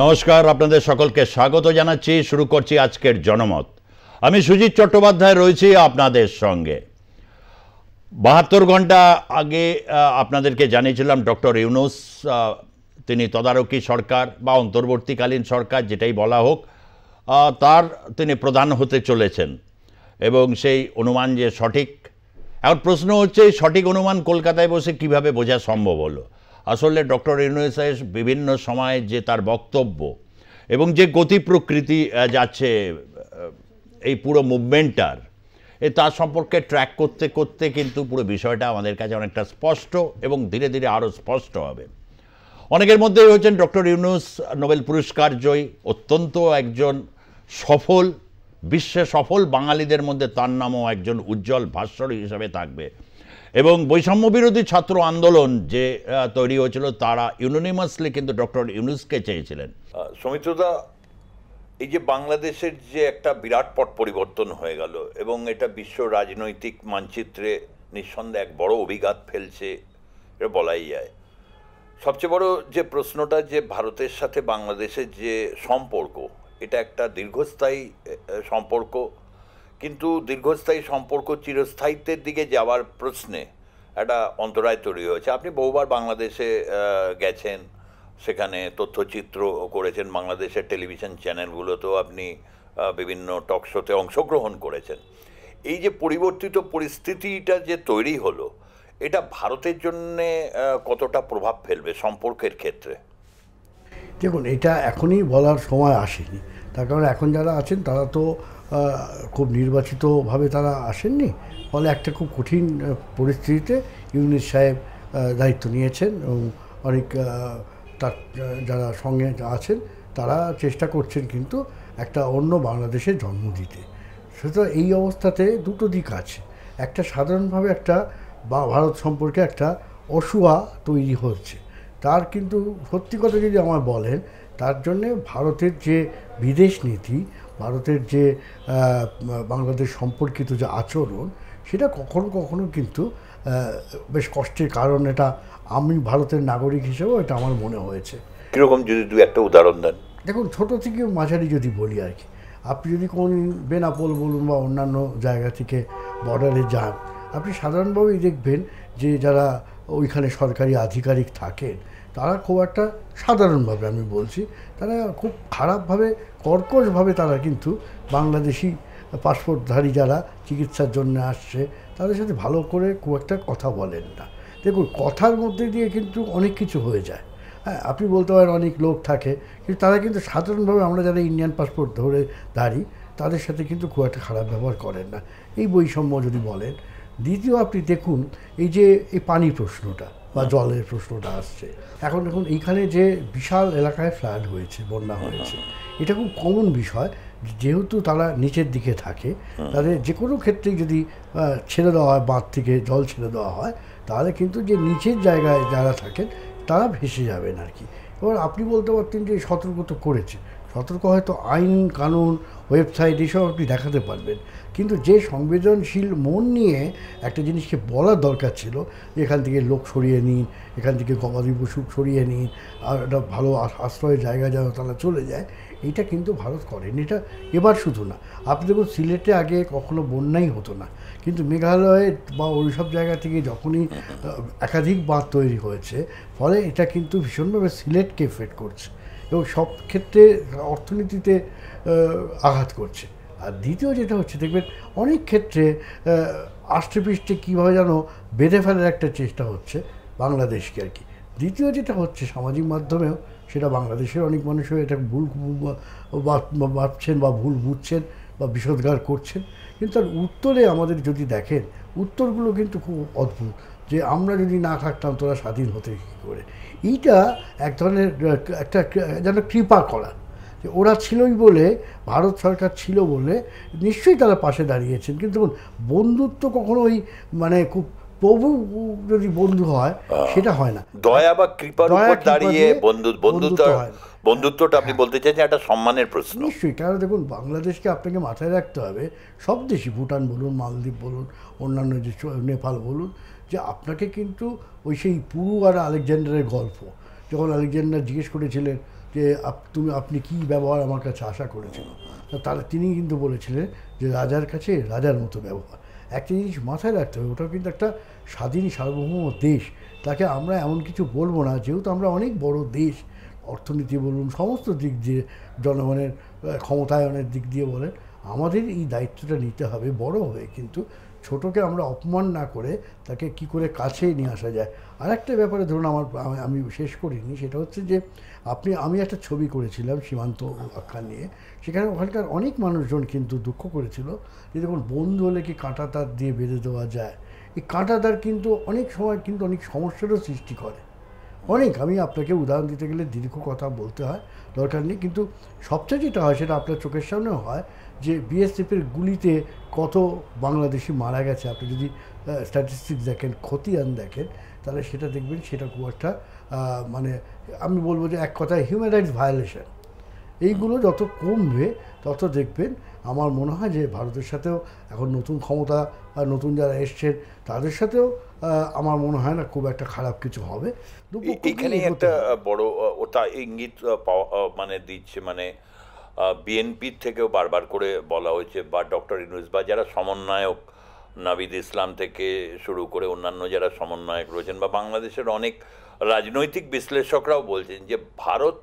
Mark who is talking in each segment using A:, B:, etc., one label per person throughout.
A: নমস্কার আপনাদের সকলকে স্বাগত জানাচ্ছি শুরু করছি আজকের জনমত আমি সুজিত চট্টোপাধ্যায় রয়েছি আপনাদের সঙ্গে বাহাত্তর ঘন্টা আগে আপনাদেরকে জানিয়েছিলাম ডক্টর ইউনুস তিনি তদারকি সরকার বা অন্তর্বর্তীকালীন সরকার যেটাই বলা হোক তার তিনি প্রধান হতে চলেছেন এবং সেই অনুমান যে সঠিক এখন প্রশ্ন হচ্ছে সঠিক অনুমান কলকাতায় বসে কিভাবে বোঝা সম্ভব হলো আসলে ডক্টর ইউনুসেস বিভিন্ন সময়ে যে তার বক্তব্য এবং যে গতি প্রকৃতি যাচ্ছে এই পুরো মুভমেন্টটার এ তার সম্পর্কে ট্র্যাক করতে করতে কিন্তু পুরো বিষয়টা আমাদের কাছে অনেকটা স্পষ্ট এবং ধীরে ধীরে আরও স্পষ্ট হবে অনেকের মধ্যেই হয়েছেন ডক্টর ইউনুস নোবেল পুরস্কার জয়ী অত্যন্ত একজন সফল বিশ্বে সফল বাঙালিদের মধ্যে তার নামও একজন উজ্জ্বল ভাস্বর হিসাবে থাকবে এবং বৈষম্য বিরোধী ছাত্র আন্দোলন যে তৈরি হয়েছিল তারা ইউনোনিমাসলি কিন্তু ডক্টর ইউনুসকে চেয়েছিলেন সমিত্রদা এই যে বাংলাদেশের যে একটা বিরাট পট পরিবর্তন হয়ে গেল এবং এটা বিশ্ব রাজনৈতিক মানচিত্রে নিঃসন্দেহে এক বড় অভিঘাত ফেলছে এটা বলাই যায় সবচেয়ে বড় যে প্রশ্নটা যে ভারতের সাথে বাংলাদেশের যে সম্পর্ক এটা একটা দীর্ঘস্থায়ী সম্পর্ক কিন্তু দীর্ঘস্থায়ী সম্পর্ক চিরস্থায়িত্বের দিকে যাওয়ার প্রশ্নে একটা অন্তরায় তৈরি হয়েছে আপনি বহুবার বাংলাদেশে গেছেন সেখানে তথ্যচিত্র করেছেন বাংলাদেশের টেলিভিশন চ্যানেলগুলোতেও আপনি বিভিন্ন টক শোতে অংশগ্রহণ করেছেন এই যে পরিবর্তিত পরিস্থিতিটা যে তৈরি হলো এটা ভারতের জন্য কতটা প্রভাব ফেলবে সম্পর্কের ক্ষেত্রে
B: দেখুন এটা এখনই বলার সময় আসেনি তার কারণ এখন যারা আছেন তারা তো খুব নির্বাচিতভাবে তারা আসেননি ফলে একটা খুব কঠিন পরিস্থিতিতে ইউনিট সাহেব দায়িত্ব নিয়েছেন এবং অনেক তার যারা সঙ্গে আছেন তারা চেষ্টা করছেন কিন্তু একটা অন্য বাংলাদেশের জন্ম দিতে সুতরাং এই অবস্থাতে দুটো দিক আছে একটা সাধারণভাবে একটা বা ভারত সম্পর্কে একটা অসুয়া তৈরি হচ্ছে তার কিন্তু সত্যি কথা যদি আমার বলেন তার জন্যে ভারতের যে বিদেশ নীতি ভারতের যে বাংলাদেশ সম্পর্কিত যে আচরণ সেটা কখনো কখনো কিন্তু বেশ কষ্টের কারণ এটা আমি ভারতের নাগরিক হিসেবেও এটা আমার মনে হয়েছে
A: কীরকম যদি দু একটা উদাহরণ দেন
B: দেখুন ছোটো থেকে মাঝারি যদি বলি আর কি আপনি যদি কোন বেনাপোল বলুন বা অন্যান্য জায়গা থেকে বর্ডারে যান আপনি সাধারণভাবেই দেখবেন যে যারা ওইখানে সরকারি আধিকারিক থাকেন তারা খুব একটা সাধারণভাবে আমি বলছি তারা খুব খারাপভাবে কর্কশভাবে তারা কিন্তু বাংলাদেশি পাসপোর্টধারী যারা চিকিৎসার জন্য আসছে তাদের সাথে ভালো করে খুব একটা কথা বলেন না দেখুন কথার মধ্যে দিয়ে কিন্তু অনেক কিছু হয়ে যায় হ্যাঁ আপনি বলতে পারেন অনেক লোক থাকে কিন্তু তারা কিন্তু সাধারণভাবে আমরা যারা ইন্ডিয়ান পাসপোর্ট ধরে দাঁড়ি তাদের সাথে কিন্তু খুব একটা খারাপ ব্যবহার করেন না এই বৈষম্য যদি বলেন দ্বিতীয় আপনি দেখুন এই যে এই পানি প্রশ্নটা বা জলের প্রশ্নটা আসছে এখন দেখুন এইখানে যে বিশাল এলাকায় ফ্লাড হয়েছে বন্যা হয়েছে এটা খুব কমন বিষয় যেহেতু তারা নিচের দিকে থাকে তাদের যে কোনো ক্ষেত্রেই যদি ছেড়ে দেওয়া হয় বাঁধ থেকে জল ছেড়ে দেওয়া হয় তাহলে কিন্তু যে নিচের জায়গায় যারা থাকেন তারা ভেসে যাবেন আর কি এবার আপনি বলতে পারতেন যে সতর্ক তো করেছে সতর্ক হয়তো আইন কানুন ওয়েবসাইট এসব আপনি দেখাতে পারবেন কিন্তু যে সংবেদনশীল মন নিয়ে একটা জিনিসকে বলার দরকার ছিল এখান থেকে লোক সরিয়ে নিন এখান থেকে গবাদি পশু সরিয়ে নিন আর একটা ভালো আশ্রয়ের জায়গা যেন তারা চলে যায় এটা কিন্তু ভারত করেন এটা এবার শুধু না আপনি দেখুন সিলেটে আগে কখনো বন্যাই হতো না কিন্তু মেঘালয়ে বা ওইসব জায়গা থেকে যখনই একাধিক বাঁধ তৈরি হয়েছে ফলে এটা কিন্তু ভীষণভাবে সিলেটকে এফেক্ট করছে এবং সব ক্ষেত্রে অর্থনীতিতে আঘাত করছে আর দ্বিতীয় যেটা হচ্ছে দেখবেন অনেক ক্ষেত্রে আষ্ট্রেপৃষ্টে কীভাবে যেন বেঁধে ফেলার একটা চেষ্টা হচ্ছে বাংলাদেশকে আর কি দ্বিতীয় যেটা হচ্ছে সামাজিক মাধ্যমেও সেটা বাংলাদেশের অনেক মানুষও এটা ভুল ভাবছেন বা ভুল বুঝছেন বা বিষদগার করছেন কিন্তু তার উত্তরে আমাদের যদি দেখেন উত্তরগুলো কিন্তু খুব অদ্ভুত যে আমরা যদি না থাকতাম তোরা স্বাধীন হতে কী করে এইটা এক ধরনের একটা যেন কৃপা করা যে ওরা ছিলই বলে ভারত সরকার ছিল বলে নিশ্চয়ই তারা পাশে দাঁড়িয়েছেন কিন্তু দেখুন বন্ধুত্ব কখনো ওই মানে খুব প্রভু যদি বন্ধু হয় সেটা হয় না
A: দয়া বা কৃপার দয়া দাঁড়িয়ে বন্ধু বন্ধুত্ব বন্ধুত্বটা আপনি বলতে যে একটা সম্মানের প্রশ্ন
B: নিশ্চয়ই কারণ দেখুন বাংলাদেশকে আপনাকে মাথায় রাখতে হবে সব দেশই ভুটান বলুন মালদ্বীপ বলুন অন্যান্য যে নেপাল বলুন যে আপনাকে কিন্তু ওই সেই পুরু আর আলেকজান্ডারের গল্প যখন আলেকজান্ডার জিজ্ঞেস করেছিলেন যে তুমি আপনি কি ব্যবহার আমার কাছে আশা করেছিল তারা তিনি কিন্তু বলেছিলেন যে রাজার কাছে রাজার মতো ব্যবহার একটা জিনিস মাথায় রাখতে হবে ওটা কিন্তু একটা স্বাধীন সার্বভৌম দেশ তাকে আমরা এমন কিছু বলবো না যেহেতু আমরা অনেক বড় দেশ অর্থনীতি বলুন সমস্ত দিক দিয়ে জনগণের ক্ষমতায়নের দিক দিয়ে বলেন আমাদের এই দায়িত্বটা নিতে হবে বড় হয়ে কিন্তু ছোটকে আমরা অপমান না করে তাকে কি করে কাছে নিয়ে আসা যায় আর একটা ব্যাপারে ধরুন আমার আমি শেষ করিনি সেটা হচ্ছে যে আপনি আমি একটা ছবি করেছিলাম সীমান্ত আখ্যা নিয়ে সেখানে ওখানকার অনেক মানুষজন কিন্তু দুঃখ করেছিল যে দেখুন বন্ধু হলে কি কাঁটা তার দিয়ে বেঁধে দেওয়া যায় এই কাঁটা তার কিন্তু অনেক সময় কিন্তু অনেক সমস্যারও সৃষ্টি করে অনেক আমি আপনাকে উদাহরণ দিতে গেলে দীর্ঘ কথা বলতে হয় দরকার নেই কিন্তু সবচেয়ে যেটা হয় সেটা আপনার চোখের সামনেও হয় যে বিএসএফের গুলিতে কত বাংলাদেশি মারা গেছে আপনি যদি স্ট্যাটিস্টিক্স দেখেন খতিয়ান দেখেন তাহলে সেটা দেখবেন সেটা খুব একটা মানে আমি বলবো যে এক কথায় হিউম্যান রাইটস ভায়োলেশন এইগুলো যত কমবে তত দেখবেন আমার মনে হয় যে ভারতের সাথেও এখন নতুন ক্ষমতা নতুন যারা এসছেন তাদের সাথেও আমার মনে হয় না খুব একটা খারাপ কিছু হবে
A: এখানে একটা বড় ওটা ইঙ্গিত পাওয়া মানে দিচ্ছে মানে বিএনপির থেকেও বারবার করে বলা হয়েছে বা ডক্টর ইনুস বা যারা সমন্বয়ক নাবিদ ইসলাম থেকে শুরু করে অন্যান্য যারা সমন্বয়ক রয়েছেন বা বাংলাদেশের অনেক রাজনৈতিক বিশ্লেষকরাও বলছেন যে ভারত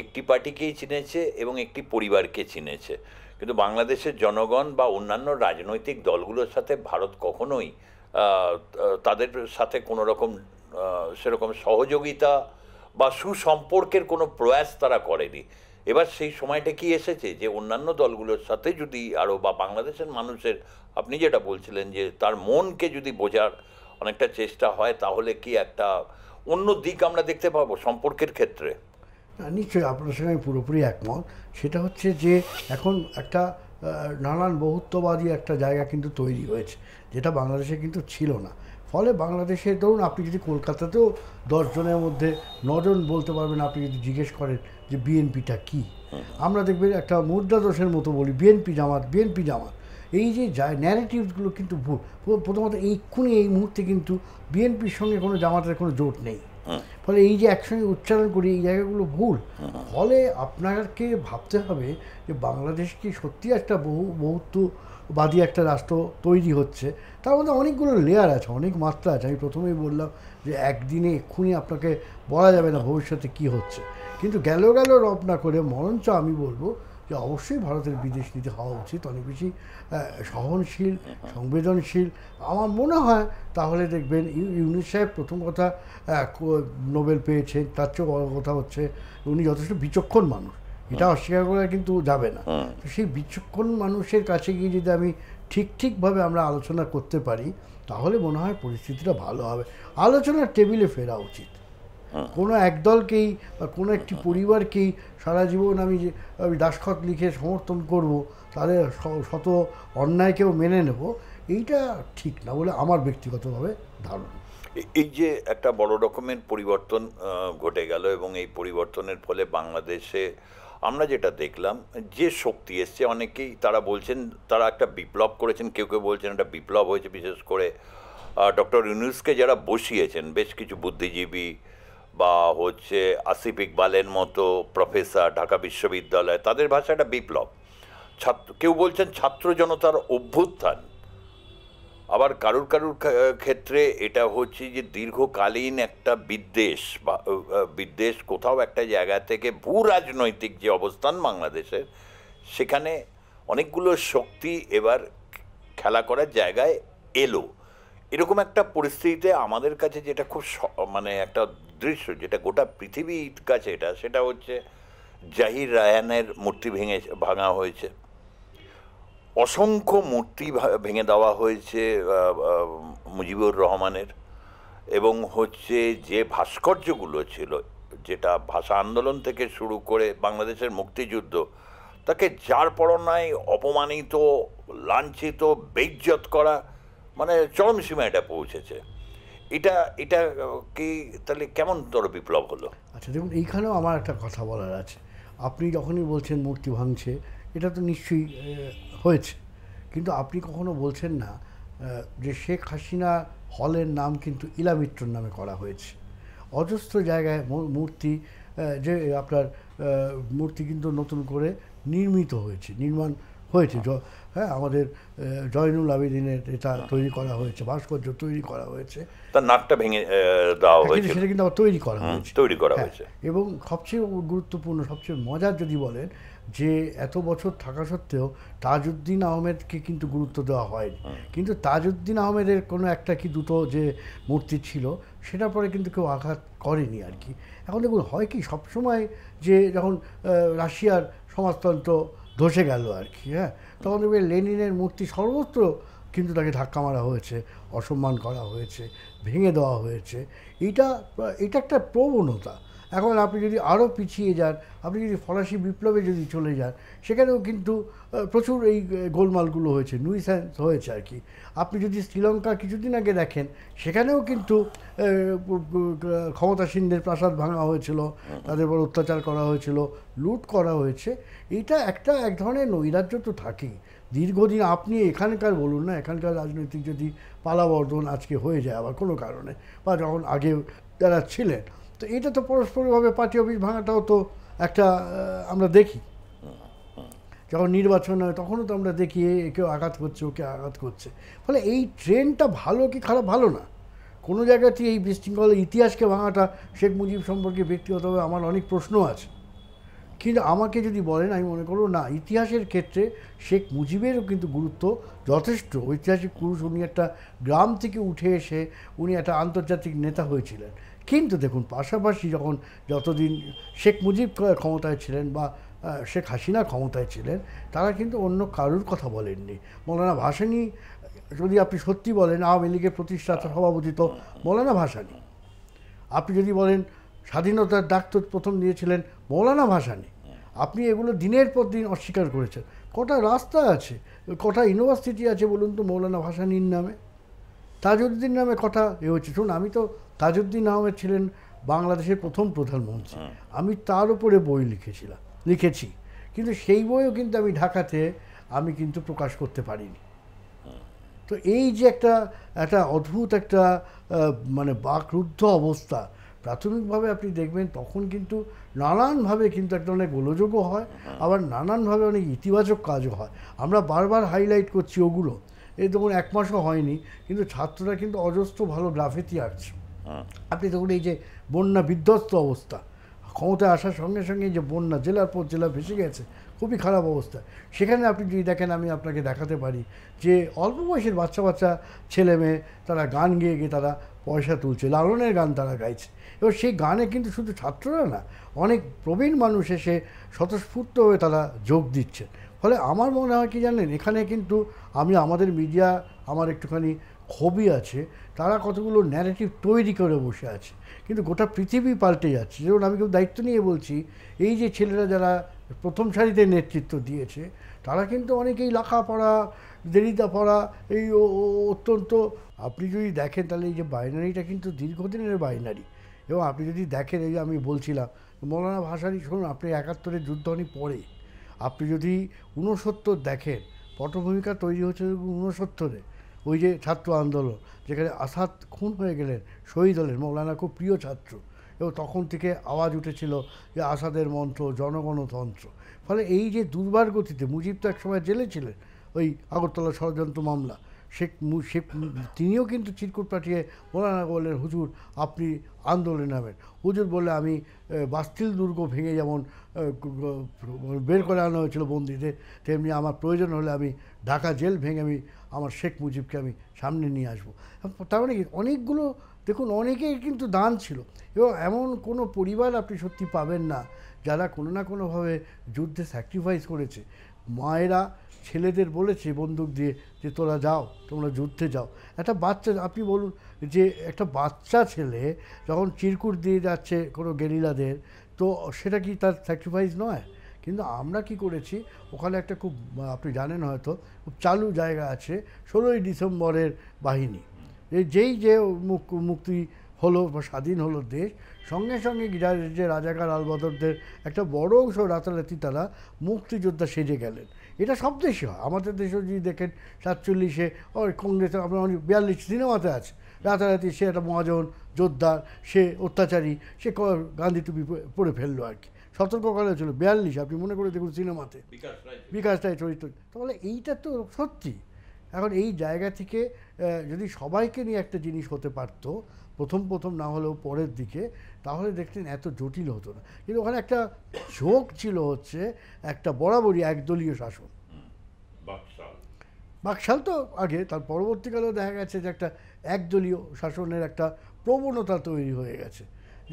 A: একটি পার্টিকেই চিনেছে এবং একটি পরিবারকে চিনেছে কিন্তু বাংলাদেশের জনগণ বা অন্যান্য রাজনৈতিক দলগুলোর সাথে ভারত কখনোই তাদের সাথে কোনো রকম সেরকম সহযোগিতা বা সুসম্পর্কের কোনো প্রয়াস তারা করেনি এবার সেই সময়টা কি এসেছে যে অন্যান্য দলগুলোর সাথে যদি আরও বা বাংলাদেশের মানুষের আপনি যেটা বলছিলেন যে তার মনকে যদি বোঝার অনেকটা চেষ্টা হয় তাহলে কি একটা অন্য দিক আমরা দেখতে পাবো সম্পর্কের ক্ষেত্রে
B: নিশ্চয়ই আপনার সঙ্গে আমি পুরোপুরি একমত সেটা হচ্ছে যে এখন একটা নানান বহুত্ববাদী একটা জায়গা কিন্তু তৈরি হয়েছে যেটা বাংলাদেশে কিন্তু ছিল না ফলে বাংলাদেশে ধরুন আপনি যদি কলকাতাতেও দশজনের মধ্যে নজন বলতে পারবেন আপনি যদি জিজ্ঞেস করেন যে বিএনপিটা কী আমরা দেখবেন একটা মুদ্রা দোষের মতো বলি বিএনপি জামাত বিএনপি জামাত এই যে ন্যারেটিভসগুলো কিন্তু ভুল প্রথমত এইক্ষুনি এই মুহূর্তে কিন্তু বিএনপির সঙ্গে কোনো জামাতের কোনো জোট নেই ফলে এই যে একসঙ্গে উচ্চারণ করি এই জায়গাগুলো ভুল ফলে আপনাকে ভাবতে হবে যে বাংলাদেশ কি সত্যি একটা বহু বহুত্ববাদী একটা রাষ্ট্র তৈরি হচ্ছে তার মধ্যে অনেকগুলো লেয়ার আছে অনেক মাত্রা আছে আমি প্রথমেই বললাম যে একদিনে এক্ষুনি আপনাকে বলা যাবে না ভবিষ্যতে কি হচ্ছে কিন্তু গেল গেল রব না করে মরঞ্চ আমি বলবো যে অবশ্যই ভারতের বিদেশ নীতি হওয়া উচিত অনেক বেশি সহনশীল সংবেদনশীল আমার মনে হয় তাহলে দেখবেন ইউনিট সাহেব প্রথম কথা নোবেল পেয়েছেন তার চেয়ে বড় কথা হচ্ছে উনি যথেষ্ট বিচক্ষণ মানুষ এটা অস্বীকার করা কিন্তু যাবে না তো সেই বিচক্ষণ মানুষের কাছে গিয়ে যদি আমি ঠিক ঠিকভাবে আমরা আলোচনা করতে পারি তাহলে মনে হয় পরিস্থিতিটা ভালো হবে আলোচনার টেবিলে ফেরা উচিত হ্যাঁ। কোনো একদলকেই বা কোনো একটি পরিবারকেই সারা জীবন আমি আমি দাসখত লিখে সমর্থন করব তাহলে শত অন্যায়কেও মেনে নেব এইটা ঠিক না বলে আমার ব্যক্তিগতভাবে ধারণা
A: এই যে একটা বড় রকমের পরিবর্তন ঘটে গেল এবং এই পরিবর্তনের ফলে বাংলাদেশে আমরা যেটা দেখলাম যে শক্তি এসছে অনেকেই তারা বলছেন তারা একটা বিপ্লব করেছেন কেউ কেউ বলছেন একটা বিপ্লব হয়েছে বিশেষ করে ডক্টর ইউনুসকে যারা বসিয়েছেন বেশ কিছু বুদ্ধিজীবী বা হচ্ছে আসিফ ইকবালের মতো প্রফেসর ঢাকা বিশ্ববিদ্যালয় তাদের ভাষা একটা বিপ্লব ছাত্র কেউ বলছেন ছাত্র জনতার অভ্যুত্থান আবার কারুর কারুর ক্ষেত্রে এটা হচ্ছে যে দীর্ঘকালীন একটা বিদ্বেষ বা বিদ্বেষ কোথাও একটা জায়গা থেকে ভূ রাজনৈতিক যে অবস্থান বাংলাদেশের সেখানে অনেকগুলো শক্তি এবার খেলা করার জায়গায় এলো এরকম একটা পরিস্থিতিতে আমাদের কাছে যেটা খুব মানে একটা দৃশ্য যেটা গোটা পৃথিবীর কাছে এটা সেটা হচ্ছে জাহির রায়ানের মূর্তি ভেঙে ভাঙা হয়েছে অসংখ্য মূর্তি ভেঙে দেওয়া হয়েছে মুজিবুর রহমানের এবং হচ্ছে যে ভাস্কর্যগুলো ছিল যেটা ভাষা আন্দোলন থেকে শুরু করে বাংলাদেশের মুক্তিযুদ্ধ তাকে যার পরনায় অপমানিত লাঞ্ছিত বেজ্জত করা মানে চরম সীমায় এটা পৌঁছেছে এটা এটা কি তাহলে কেমন তোর বিপ্লব হলো
B: আচ্ছা দেখুন এইখানেও আমার একটা কথা বলার আছে আপনি যখনই বলছেন মূর্তি ভাঙছে এটা তো নিশ্চয়ই হয়েছে কিন্তু আপনি কখনো বলছেন না যে শেখ হাসিনা হলের নাম কিন্তু ইলামিত্রর নামে করা হয়েছে অজস্র জায়গায় মূর্তি যে আপনার মূর্তি কিন্তু নতুন করে নির্মিত হয়েছে নির্মাণ হয়েছে হ্যাঁ আমাদের জয়নুল আবেদিনের এটা তৈরি করা হয়েছে ভাস্কর্য তৈরি করা হয়েছে
A: তার নাকটা ভেঙে দেওয়া হ্যাঁ, হয়েছে সেটা কিন্তু তৈরি করা হয়েছে তৈরি করা হ্যাঁ, হয়েছে
B: এবং সবচেয়ে গুরুত্বপূর্ণ সবচেয়ে মজার যদি বলেন যে এত বছর থাকা সত্ত্বেও তাজউদ্দিন আহমেদকে কিন্তু গুরুত্ব দেওয়া হয়নি কিন্তু তাজউদ্দিন আহমেদের কোনো একটা কি দুটো যে মূর্তি ছিল সেটা পরে কিন্তু কেউ আঘাত করেনি আর কি এখন দেখুন হয় কি সবসময় যে যখন রাশিয়ার সমাজতন্ত্র ধসে গেল আর কি হ্যাঁ তখন দেখবে লেনিনের মূর্তি সর্বত্র কিন্তু তাকে ধাক্কা মারা হয়েছে অসম্মান করা হয়েছে ভেঙে দেওয়া হয়েছে এটা এটা একটা প্রবণতা এখন আপনি যদি আরও পিছিয়ে যান আপনি যদি ফরাসি বিপ্লবে যদি চলে যান সেখানেও কিন্তু প্রচুর এই গোলমালগুলো হয়েছে নুইসেন্স হয়েছে আর কি আপনি যদি শ্রীলঙ্কা কিছুদিন আগে দেখেন সেখানেও কিন্তু ক্ষমতাসীনদের প্রাসাদ ভাঙা হয়েছিল তাদের উপর অত্যাচার করা হয়েছিল লুট করা হয়েছে এটা একটা এক ধরনের নৈরাজ্য তো থাকেই দীর্ঘদিন আপনি এখানকার বলুন না এখানকার রাজনৈতিক যদি পালাবর্ধন আজকে হয়ে যায় আবার কোনো কারণে বা যখন আগে যারা ছিলেন তো এটা তো পরস্পরভাবে পার্টি অফিস ভাঙাটাও তো একটা আমরা দেখি যখন নির্বাচন হয় তখনও তো আমরা দেখি কেউ আঘাত করছে ওকে আঘাত করছে ফলে এই ট্রেনটা ভালো কি খারাপ ভালো না কোনো জায়গাতেই এই বিশৃঙ্খলা ইতিহাসকে ভাঙাটা শেখ মুজিব সম্পর্কে ব্যক্তিগতভাবে আমার অনেক প্রশ্ন আছে কিন্তু আমাকে যদি বলেন আমি মনে করব না ইতিহাসের ক্ষেত্রে শেখ মুজিবেরও কিন্তু গুরুত্ব যথেষ্ট ঐতিহাসিক পুরুষ উনি একটা গ্রাম থেকে উঠে এসে উনি একটা আন্তর্জাতিক নেতা হয়েছিলেন কিন্তু দেখুন পাশাপাশি যখন যতদিন শেখ মুজিব ক্ষমতায় ছিলেন বা শেখ হাসিনা ক্ষমতায় ছিলেন তারা কিন্তু অন্য কারুর কথা বলেননি মৌলানা ভাসানি যদি আপনি সত্যি বলেন আওয়ামী লীগের প্রতিষ্ঠাতা সভাপতি তো মৌলানা ভাসানি আপনি যদি বলেন স্বাধীনতার ডাক তো প্রথম দিয়েছিলেন মৌলানা ভাসানি আপনি এগুলো দিনের পর দিন অস্বীকার করেছেন কটা রাস্তা আছে কটা ইউনিভার্সিটি আছে বলুন তো মৌলানা ভাসানির নামে তাজউদ্দিন নামে কথা এ হচ্ছে শুনুন আমি তো তাজউদ্দিন আহমেদ ছিলেন বাংলাদেশের প্রথম প্রধানমন্ত্রী আমি তার উপরে বই লিখেছিলাম লিখেছি কিন্তু সেই বইও কিন্তু আমি ঢাকাতে আমি কিন্তু প্রকাশ করতে পারিনি তো এই যে একটা একটা অদ্ভুত একটা মানে বাকরুদ্ধ অবস্থা প্রাথমিকভাবে আপনি দেখবেন তখন কিন্তু নানানভাবে কিন্তু একটা অনেক গোলযোগও হয় আবার নানানভাবে অনেক ইতিবাচক কাজও হয় আমরা বারবার হাইলাইট করছি ওগুলো এই দেখুন এক মাসও হয়নি কিন্তু ছাত্ররা কিন্তু অজস্র ভালো গ্রাফিতি আঁকছে হ্যাঁ। আপনি তখন এই যে বন্যা বিধ্বস্ত অবস্থা ক্ষমতায় আসার সঙ্গে সঙ্গে যে বন্যা জেলার পর জেলা ভেসে গেছে খুবই খারাপ অবস্থা সেখানে আপনি যদি দেখেন আমি আপনাকে দেখাতে পারি যে অল্প বয়সের বাচ্চা বাচ্চা ছেলে মেয়ে তারা গান গেয়ে গিয়ে তারা পয়সা তুলছে লালনের গান তারা গাইছে এবার সেই গানে কিন্তু শুধু ছাত্ররা না অনেক প্রবীণ মানুষ এসে স্বতঃস্ফূর্ত হয়ে তারা যোগ দিচ্ছে ফলে আমার মনে হয় কি জানেন এখানে কিন্তু আমি আমাদের মিডিয়া আমার একটুখানি হবি আছে তারা কতগুলো ন্যারেটিভ তৈরি করে বসে আছে কিন্তু গোটা পৃথিবী পাল্টে যাচ্ছে যেমন আমি কেউ দায়িত্ব নিয়ে বলছি এই যে ছেলেরা যারা প্রথম সারিতে নেতৃত্ব দিয়েছে তারা কিন্তু অনেকেই লেখাপড়া দেরিদা পড়া এই অত্যন্ত আপনি যদি দেখেন তাহলে এই যে বাইনারিটা কিন্তু দীর্ঘদিনের বাইনারি এবং আপনি যদি দেখেন এই যে আমি বলছিলাম মৌলানা ভাসানি শুনুন আপনি একাত্তরের যুদ্ধ অনেক পরে আপনি যদি ঊনসত্তর দেখেন পটভূমিকা তৈরি হচ্ছে ঊনসত্তরে ওই যে ছাত্র আন্দোলন যেখানে আসাদ খুন হয়ে গেলেন শহীদ হলেন মৌলানা খুব প্রিয় ছাত্র এবং তখন থেকে আওয়াজ উঠেছিল যে আসাদের মন্ত্র জনগণতন্ত্র ফলে এই যে দুর্বার গতিতে মুজিব তো একসময় জেলে ছিলেন ওই আগরতলা ষড়যন্ত্র মামলা শেখ শেখ তিনিও কিন্তু চিরকুট পাঠিয়ে মৌলানা বললেন হুজুর আপনি আন্দোলনে নামেন হুজুর বলে আমি বাস্তিল দুর্গ ভেঙে যেমন বের করে আনা হয়েছিল বন্দিদের তেমনি আমার প্রয়োজন হলে আমি ঢাকা জেল ভেঙে আমি আমার শেখ মুজিবকে আমি সামনে নিয়ে আসবো তার মানে অনেকগুলো দেখুন অনেকেই কিন্তু দান ছিল এবং এমন কোনো পরিবার আপনি সত্যি পাবেন না যারা কোনো না কোনোভাবে যুদ্ধে স্যাক্রিফাইস করেছে মায়েরা ছেলেদের বলেছে বন্দুক দিয়ে যে তোরা যাও তোমরা যুদ্ধে যাও একটা বাচ্চা আপনি বলুন যে একটা বাচ্চা ছেলে যখন চিরকুট দিয়ে যাচ্ছে কোনো গেরিলাদের তো সেটা কি তার স্যাক্রিফাইস নয় কিন্তু আমরা কি করেছি ওখানে একটা খুব আপনি জানেন হয়তো খুব চালু জায়গা আছে ষোলোই ডিসেম্বরের বাহিনী যেই যে মুক্তি হলো বা স্বাধীন হলো দেশ সঙ্গে সঙ্গে যে রাজাকার আলবদরদের একটা বড় অংশ রাতারাতি তারা মুক্তিযোদ্ধা সেজে গেলেন এটা সব দেশে হয় আমাদের দেশেও যদি দেখেন সাতচল্লিশে ওই কংগ্রেসে আপনার অনেক বিয়াল্লিশ সিনেমাতে আছে রাতারাতি সে একটা মহাজন যোদ্ধার সে অত্যাচারী সে গান্ধী টুপি পড়ে ফেললো আর কি সতর্ক করা ছিল বিয়াল্লিশ আপনি মনে করে দেখুন সিনেমাতে বিকাশ রায় চরিত্র তাহলে এইটা তো সত্যি এখন এই জায়গা থেকে যদি সবাইকে নিয়ে একটা জিনিস হতে পারত প্রথম প্রথম না হলেও পরের দিকে তাহলে দেখতেন এত জটিল হতো না কিন্তু ওখানে একটা ঝোঁক ছিল হচ্ছে একটা বরাবরই একদলীয় শাসন বাকশাল তো আগে তার পরবর্তীকালেও দেখা গেছে যে একটা একদলীয় শাসনের একটা প্রবণতা তৈরি হয়ে গেছে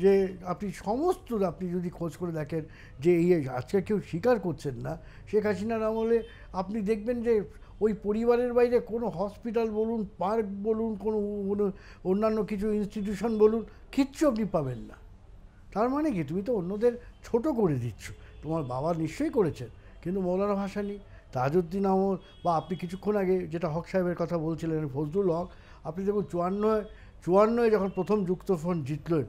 B: যে আপনি সমস্ত আপনি যদি খোঁজ করে দেখেন যে এই আজকে কেউ স্বীকার করছেন না শেখ হাসিনার আমলে আপনি দেখবেন যে ওই পরিবারের বাইরে কোনো হসপিটাল বলুন পার্ক বলুন কোনো অন্যান্য কিছু ইনস্টিটিউশন বলুন কিচ্ছু আপনি পাবেন না তার মানে কি তুমি তো অন্যদের ছোট করে দিচ্ছ তোমার বাবা নিশ্চয়ই করেছেন কিন্তু মৌলানা ভাসানি তাজউদ্দিন আহমদ বা আপনি কিছুক্ষণ আগে যেটা হক সাহেবের কথা বলছিলেন ফজলুল হক আপনি দেখুন চুয়ান্ন চুয়ান্নয় যখন প্রথম যুক্তফ্রন্ট জিতলেন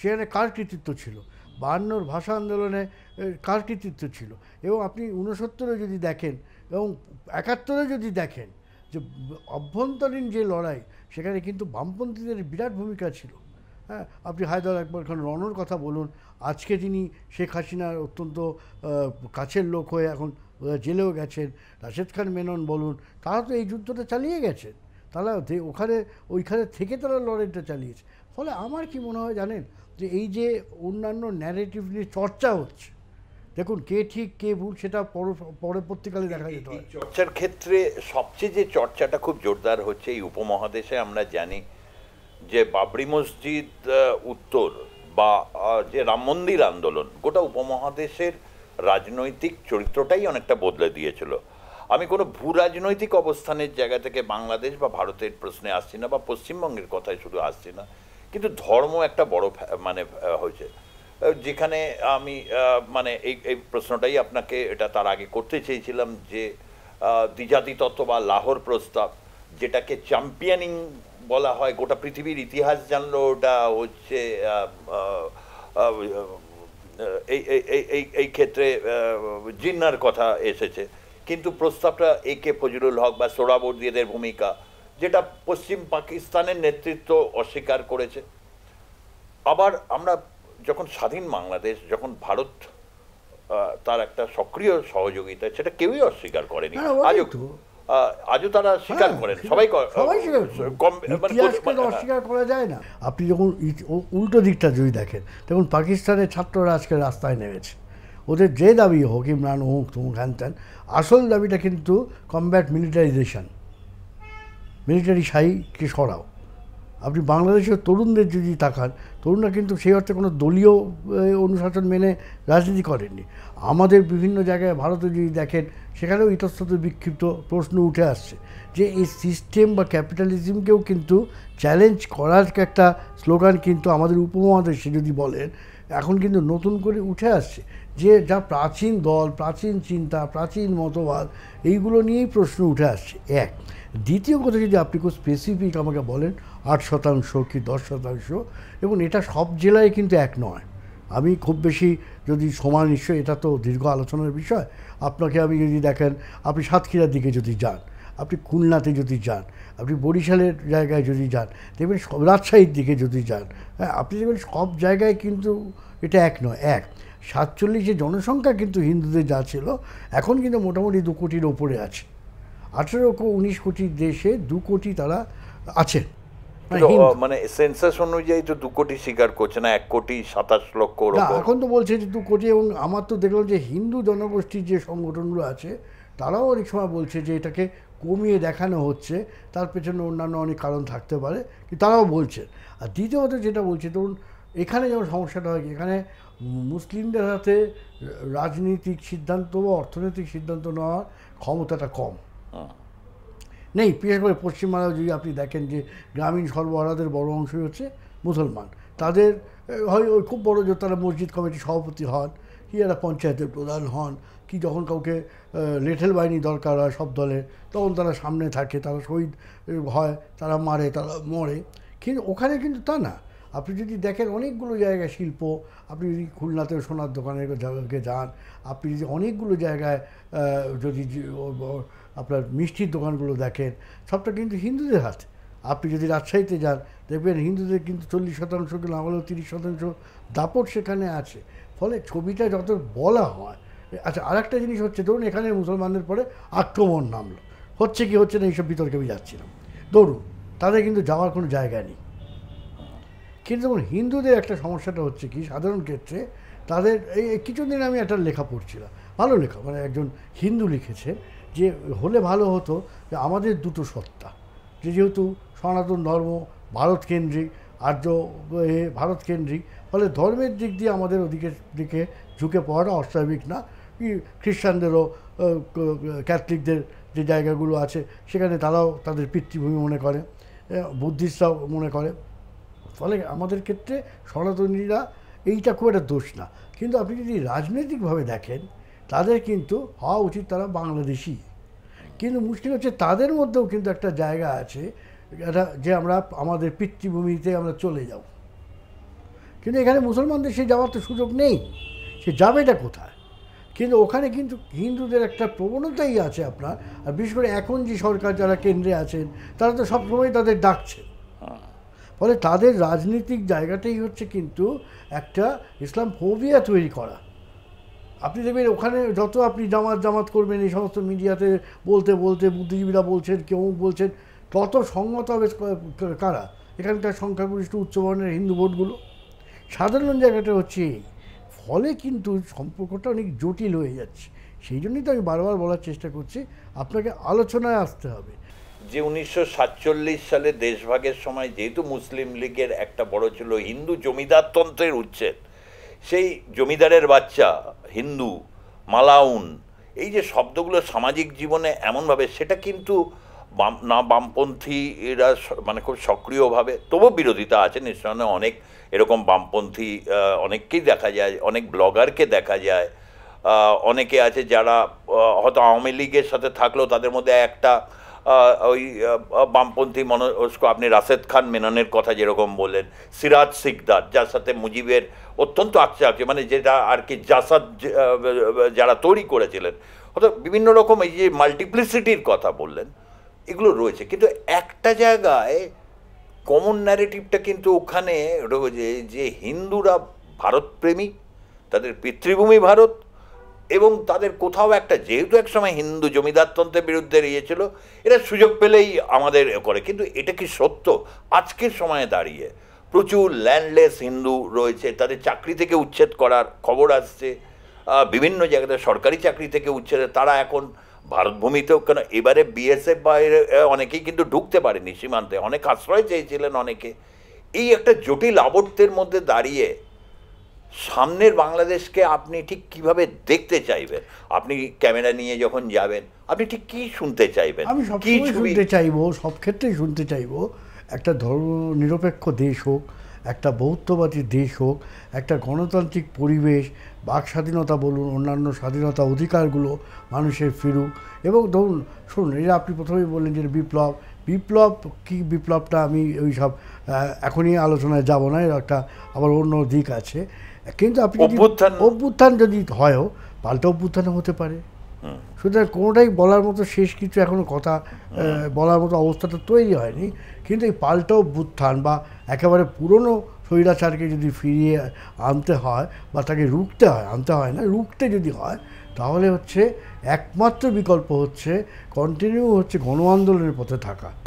B: সেখানে কার কৃতিত্ব ছিল বায়ান্নর ভাষা আন্দোলনে কার কৃতিত্ব ছিল এবং আপনি উনসত্তরে যদি দেখেন এবং একাত্তরে যদি দেখেন যে অভ্যন্তরীণ যে লড়াই সেখানে কিন্তু বামপন্থীদের বিরাট ভূমিকা ছিল হ্যাঁ আপনি হায়দার আকবর খান রণর কথা বলুন আজকে তিনি শেখ হাসিনার অত্যন্ত কাছের লোক হয়ে এখন জেলেও গেছেন রাশেদ খান মেনন বলুন তারা তো এই যুদ্ধটা চালিয়ে গেছেন তারা ওখানে ওইখানে থেকে তারা লড়াইটা চালিয়েছে ফলে আমার কি মনে হয় জানেন যে এই যে অন্যান্য ন্যারেটিভ নিয়ে চর্চা হচ্ছে দেখুন কে ঠিক কে ভুল সেটা পরবর্তীকালে দেখা যেত
A: চর্চার ক্ষেত্রে সবচেয়ে যে চর্চাটা খুব জোরদার হচ্ছে এই উপমহাদেশে আমরা জানি যে বাবরি মসজিদ উত্তর বা যে রাম মন্দির আন্দোলন গোটা উপমহাদেশের রাজনৈতিক চরিত্রটাই অনেকটা বদলে দিয়েছিল আমি কোনো ভূ রাজনৈতিক অবস্থানের জায়গা থেকে বাংলাদেশ বা ভারতের প্রশ্নে আসছি না বা পশ্চিমবঙ্গের কথায় শুধু আসছি না কিন্তু ধর্ম একটা বড় মানে হয়েছে যেখানে আমি মানে এই এই প্রশ্নটাই আপনাকে এটা তার আগে করতে চেয়েছিলাম যে দ্বিজাতি তত্ত্ব বা লাহোর প্রস্তাব যেটাকে চ্যাম্পিয়নিং বলা হয় গোটা পৃথিবীর ইতিহাস জানলো ওটা হচ্ছে এই এই এই ক্ষেত্রে জিন্নার কথা এসেছে কিন্তু প্রস্তাবটা এ কে ফজলুল হক বা সোহরাবর্দিয়াদের ভূমিকা যেটা পশ্চিম পাকিস্তানের নেতৃত্ব অস্বীকার করেছে আবার আমরা যখন স্বাধীন বাংলাদেশ যখন ভারত তার একটা সক্রিয় সহযোগিতা সেটা কেউই অস্বীকার করেনি আজও আজও তারা স্বীকার হ্যাঁ, করেন সবাই মানে হ্যাঁ। অস্বীকার
B: করা যায় না আপনি যখন উল্টো দিকটা যদি দেখেন তখন পাকিস্তানের ছাত্ররা আজকে রাস্তায় নেমেছে ওদের যে দাবি হোক ইমরান অমুক তুমুক হ্যান আসল দাবিটা কিন্তু কমব্যাট মিলিটারাইজেশন মিলিটারি শাহিকে সরাও আপনি বাংলাদেশের তরুণদের যদি তাকান তরুণরা কিন্তু সেই অর্থে কোনো দলীয় অনুশাসন মেনে রাজনীতি করেননি আমাদের বিভিন্ন জায়গায় ভারতে যদি দেখেন সেখানেও ইতস্তত বিক্ষিপ্ত প্রশ্ন উঠে আসছে যে এই সিস্টেম বা ক্যাপিটালিজমকেও কিন্তু চ্যালেঞ্জ করার একটা স্লোগান কিন্তু আমাদের উপমহাদেশে যদি বলেন এখন কিন্তু নতুন করে উঠে আসছে যে যা প্রাচীন দল প্রাচীন চিন্তা প্রাচীন মতবাদ এইগুলো নিয়েই প্রশ্ন উঠে আসছে এক দ্বিতীয় কথা যদি আপনি খুব স্পেসিফিক আমাকে বলেন আট শতাংশ কি দশ শতাংশ এবং এটা সব জেলায় কিন্তু এক নয় আমি খুব বেশি যদি সময় নিশ্চয় এটা তো দীর্ঘ আলোচনার বিষয় আপনাকে আমি যদি দেখেন আপনি সাতক্ষীরার দিকে যদি যান আপনি খুলনাতে যদি যান আপনি বরিশালের জায়গায় যদি যান দেখবেন সব রাজশাহীর দিকে যদি যান হ্যাঁ আপনি দেখবেন সব জায়গায় কিন্তু এটা এক নয় এক সাতচল্লিশে জনসংখ্যা কিন্তু হিন্দুদের যা ছিল এখন কিন্তু মোটামুটি দু কোটির ওপরে আছে আঠেরো উনিশ কোটি দেশে দু কোটি তারা আছেন
A: মানে সেন্সাস মানে অনুযায়ী তো দু কোটি স্বীকার করছে না এক কোটি সাতাশ লক্ষ এখন
B: তো বলছে যে দু কোটি এবং আমার তো দেখলাম যে হিন্দু জনগোষ্ঠীর যে সংগঠনগুলো আছে তারাও অনেক সময় বলছে যে এটাকে কমিয়ে দেখানো হচ্ছে তার পেছনে অন্যান্য অনেক কারণ থাকতে পারে তারাও বলছে আর দ্বিতীয়ত যেটা বলছে ধরুন এখানে যেমন সমস্যাটা হয় এখানে মুসলিমদের হাতে রাজনৈতিক সিদ্ধান্ত বা অর্থনৈতিক সিদ্ধান্ত নেওয়ার ক্ষমতাটা কম হ্যাঁ। নেই বিশেষ করে পশ্চিমবাংলা যদি আপনি দেখেন যে গ্রামীণ সর্বহারাদের বড় অংশই হচ্ছে মুসলমান তাদের হয় ওই খুব বড় যে তারা মসজিদ কমিটির সভাপতি হন কি এরা পঞ্চায়েতের প্রধান হন কি যখন কাউকে লেঠেল বাহিনী দরকার হয় সব দলের তখন তারা সামনে থাকে তারা শহীদ হয় তারা মারে তারা মরে কিন্তু ওখানে কিন্তু তা না আপনি যদি দেখেন অনেকগুলো জায়গায় শিল্প আপনি যদি খুলনাতে সোনার দোকানের যান আপনি যদি অনেকগুলো জায়গায় যদি আপনার মিষ্টির দোকানগুলো দেখেন সবটা কিন্তু হিন্দুদের হাত আপনি যদি রাজশাহীতে যান দেখবেন হিন্দুদের কিন্তু চল্লিশ শতাংশ কি না হলেও তিরিশ শতাংশ দাপট সেখানে আছে ফলে ছবিটা যত বলা হয় আচ্ছা আর একটা জিনিস হচ্ছে ধরুন এখানে মুসলমানদের পরে আক্রমণ নামলো হচ্ছে কি হচ্ছে না এইসব বিতর্কে আমি যাচ্ছিলাম ধরুন তাদের কিন্তু যাওয়ার কোনো জায়গা নেই কিন্তু যেমন হিন্দুদের একটা সমস্যাটা হচ্ছে কি সাধারণ ক্ষেত্রে তাদের এই কিছুদিন আমি একটা লেখা পড়ছিলাম ভালো লেখা মানে একজন হিন্দু লিখেছে যে হলে ভালো হতো যে আমাদের দুটো সত্তা যে যেহেতু সনাতন ধর্ম ভারত কেন্দ্রিক আর্য ভারত কেন্দ্রিক ফলে ধর্মের দিক দিয়ে আমাদের ওদিকে দিকে ঝুঁকে পড়াটা অস্বাভাবিক না কি খ্রিস্টানদেরও ক্যাথলিকদের যে জায়গাগুলো আছে সেখানে তারাও তাদের পিতৃভূমি মনে করে বুদ্ধিস্টরাও মনে করে ফলে আমাদের ক্ষেত্রে সনাতনীরা এইটা খুব একটা দোষ না কিন্তু আপনি যদি রাজনৈতিকভাবে দেখেন তাদের কিন্তু হওয়া উচিত তারা বাংলাদেশি কিন্তু মুশকিল হচ্ছে তাদের মধ্যেও কিন্তু একটা জায়গা আছে যে আমরা আমাদের পিতৃভূমিতে আমরা চলে যাব কিন্তু এখানে মুসলমানদের সে যাওয়ার তো সুযোগ নেই সে যাবেটা কোথায় কিন্তু ওখানে কিন্তু হিন্দুদের একটা প্রবণতাই আছে আপনার আর বিশেষ করে এখন যে সরকার যারা কেন্দ্রে আছেন তারা তো সবসময় তাদের ডাকছে ফলে তাদের রাজনৈতিক জায়গাটাই হচ্ছে কিন্তু একটা ইসলাম ফোবিয়া তৈরি করা আপনি দেখবেন ওখানে যত আপনি জামাত জামাত করবেন এই সমস্ত মিডিয়াতে বলতে বলতে বুদ্ধিজীবীরা বলছেন কেউ বলছেন তত সংগত হবে কারা এখানকার সংখ্যাগরিষ্ঠ উচ্চবর্ণের হিন্দু ভোটগুলো সাধারণ জায়গাটা হচ্ছে ফলে কিন্তু সম্পর্কটা অনেক জটিল হয়ে যাচ্ছে সেই জন্যই তো আমি বারবার বলার চেষ্টা করছি আপনাকে আলোচনায় আসতে হবে
A: যে উনিশশো সালে দেশভাগের সময় যেহেতু মুসলিম লীগের একটা বড় ছিল হিন্দু জমিদারতন্ত্রের উচ্ছেদ সেই জমিদারের বাচ্চা হিন্দু মালাউন এই যে শব্দগুলো সামাজিক জীবনে এমনভাবে সেটা কিন্তু বাম না বামপন্থী এরা মানে খুব সক্রিয়ভাবে তবু বিরোধিতা আছে নিঃসন্দেহে অনেক এরকম বামপন্থী অনেককেই দেখা যায় অনেক ব্লগারকে দেখা যায় অনেকে আছে যারা হয়তো আওয়ামী লীগের সাথে থাকলেও তাদের মধ্যে একটা ওই বামপন্থী মনস্ক আপনি রাশেদ খান মেননের কথা যেরকম বললেন সিরাজ সিকদার যার সাথে মুজিবের অত্যন্ত আকচে আছে মানে যেটা আর কি জাসাদ যারা তৈরি করেছিলেন অর্থাৎ বিভিন্ন রকম এই যে মাল্টিপ্লিসিটির কথা বললেন এগুলো রয়েছে কিন্তু একটা জায়গায় কমন ন্যারেটিভটা কিন্তু ওখানে রয়েছে যে হিন্দুরা ভারতপ্রেমী তাদের পিতৃভূমি ভারত এবং তাদের কোথাও একটা যেহেতু এক সময় হিন্দু জমিদারতন্ত্রের বিরুদ্ধে ইয়েছিল এরা সুযোগ পেলেই আমাদের করে কিন্তু এটা কি সত্য আজকের সময়ে দাঁড়িয়ে প্রচুর ল্যান্ডলেস হিন্দু রয়েছে তাদের চাকরি থেকে উচ্ছেদ করার খবর আসছে বিভিন্ন জায়গাতে সরকারি চাকরি থেকে উচ্ছেদ তারা এখন ভারতভূমিতেও কেন এবারে বিএসএফ বাইরে অনেকেই কিন্তু ঢুকতে পারেনি সীমান্তে অনেক আশ্রয় চেয়েছিলেন অনেকে এই একটা জটিল আবর্তের মধ্যে দাঁড়িয়ে সামনের বাংলাদেশকে আপনি ঠিক কিভাবে দেখতে চাইবেন আপনি ক্যামেরা নিয়ে যখন যাবেন আপনি ঠিক কি শুনতে চাইবেন আমি
B: সব শুনতে চাইবো সব ক্ষেত্রেই শুনতে চাইবো একটা ধর্ম নিরপেক্ষ দেশ হোক একটা বৌদ্ধবাদী দেশ হোক একটা গণতান্ত্রিক পরিবেশ বাক স্বাধীনতা বলুন অন্যান্য স্বাধীনতা অধিকারগুলো মানুষের ফিরুক এবং ধরুন শুনুন এই আপনি প্রথমেই বললেন যে বিপ্লব বিপ্লব কি বিপ্লবটা আমি ওই সব এখনই আলোচনায় যাব না এর একটা আবার অন্য দিক আছে কিন্তু আপনি অভ্যুত্থান অভ্যুত্থান যদি হয়ও পাল্টা অভ্যুত্থানও হতে পারে সুতরাং কোনোটাই বলার মতো শেষ কিছু এখনও কথা বলার মতো অবস্থাটা তৈরি হয়নি কিন্তু এই পাল্টা অভ্যুত্থান বা একেবারে পুরনো স্বৈরাচারকে যদি ফিরিয়ে আনতে হয় বা তাকে রুখতে হয় আনতে হয় না রুখতে যদি হয় তাহলে হচ্ছে একমাত্র বিকল্প হচ্ছে কন্টিনিউ হচ্ছে গণ আন্দোলনের পথে থাকা